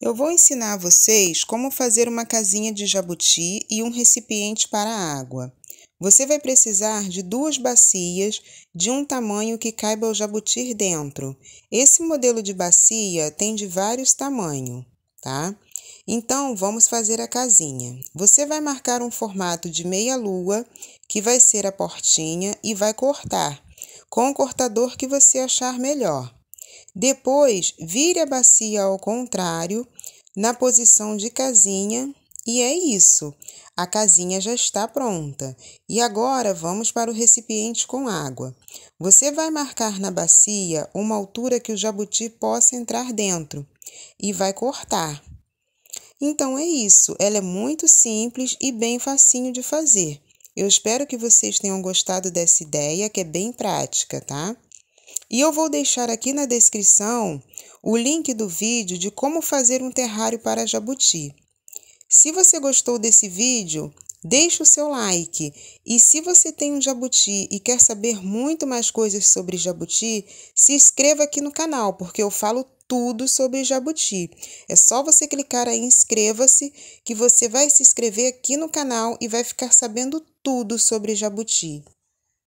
Eu vou ensinar a vocês como fazer uma casinha de jabuti e um recipiente para água. Você vai precisar de duas bacias de um tamanho que caiba o jabuti dentro. Esse modelo de bacia tem de vários tamanhos, tá? Então, vamos fazer a casinha. Você vai marcar um formato de meia lua, que vai ser a portinha, e vai cortar com o cortador que você achar melhor. Depois, vire a bacia ao contrário, na posição de casinha, e é isso. A casinha já está pronta. E agora vamos para o recipiente com água. Você vai marcar na bacia uma altura que o jabuti possa entrar dentro e vai cortar. Então é isso, ela é muito simples e bem facinho de fazer. Eu espero que vocês tenham gostado dessa ideia, que é bem prática, tá? E eu vou deixar aqui na descrição o link do vídeo de como fazer um terrário para jabuti. Se você gostou desse vídeo, deixe o seu like. E se você tem um jabuti e quer saber muito mais coisas sobre jabuti, se inscreva aqui no canal, porque eu falo tudo sobre jabuti. É só você clicar aí inscreva-se que você vai se inscrever aqui no canal e vai ficar sabendo tudo sobre jabuti.